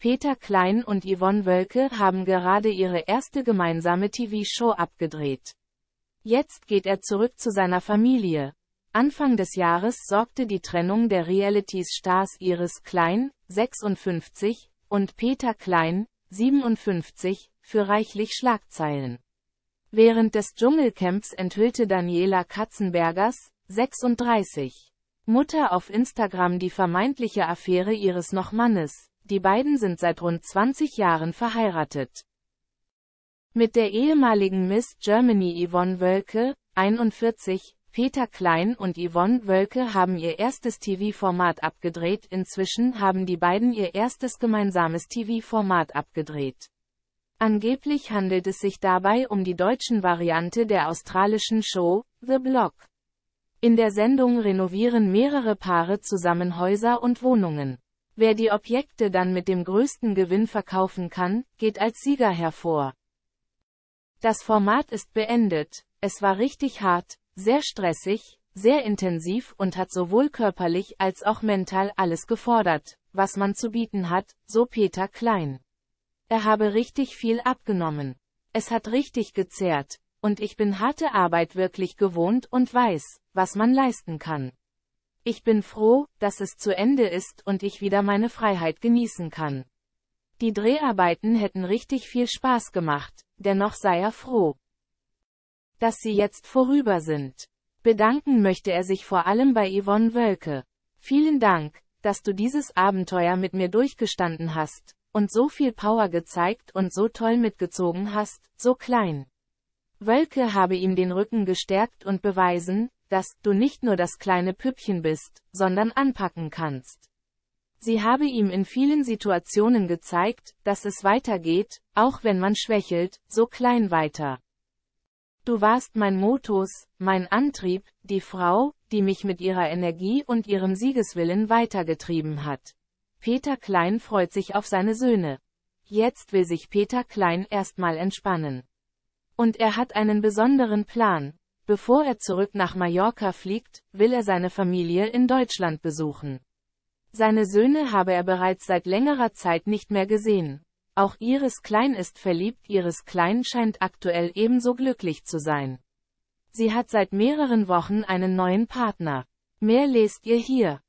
Peter Klein und Yvonne Wölke haben gerade ihre erste gemeinsame TV-Show abgedreht. Jetzt geht er zurück zu seiner Familie. Anfang des Jahres sorgte die Trennung der realities stars Iris Klein, 56, und Peter Klein, 57, für reichlich Schlagzeilen. Während des Dschungelcamps enthüllte Daniela Katzenbergers, 36, Mutter auf Instagram die vermeintliche Affäre ihres noch Mannes. Die beiden sind seit rund 20 Jahren verheiratet. Mit der ehemaligen Miss Germany Yvonne Wölke, 41, Peter Klein und Yvonne Wölke haben ihr erstes TV-Format abgedreht, inzwischen haben die beiden ihr erstes gemeinsames TV-Format abgedreht. Angeblich handelt es sich dabei um die deutschen Variante der australischen Show, The Block. In der Sendung renovieren mehrere Paare zusammen Häuser und Wohnungen. Wer die Objekte dann mit dem größten Gewinn verkaufen kann, geht als Sieger hervor. Das Format ist beendet. Es war richtig hart, sehr stressig, sehr intensiv und hat sowohl körperlich als auch mental alles gefordert, was man zu bieten hat, so Peter Klein. Er habe richtig viel abgenommen. Es hat richtig gezerrt, und ich bin harte Arbeit wirklich gewohnt und weiß, was man leisten kann. Ich bin froh, dass es zu Ende ist und ich wieder meine Freiheit genießen kann. Die Dreharbeiten hätten richtig viel Spaß gemacht, dennoch sei er froh, dass sie jetzt vorüber sind. Bedanken möchte er sich vor allem bei Yvonne Wölke. Vielen Dank, dass du dieses Abenteuer mit mir durchgestanden hast, und so viel Power gezeigt und so toll mitgezogen hast, so klein. Wölke habe ihm den Rücken gestärkt und beweisen, dass du nicht nur das kleine Püppchen bist, sondern anpacken kannst. Sie habe ihm in vielen Situationen gezeigt, dass es weitergeht, auch wenn man schwächelt, so klein weiter. Du warst mein Motus, mein Antrieb, die Frau, die mich mit ihrer Energie und ihrem Siegeswillen weitergetrieben hat. Peter Klein freut sich auf seine Söhne. Jetzt will sich Peter Klein erstmal entspannen. Und er hat einen besonderen Plan, Bevor er zurück nach Mallorca fliegt, will er seine Familie in Deutschland besuchen. Seine Söhne habe er bereits seit längerer Zeit nicht mehr gesehen. Auch Iris Klein ist verliebt, Iris Klein scheint aktuell ebenso glücklich zu sein. Sie hat seit mehreren Wochen einen neuen Partner. Mehr lest ihr hier.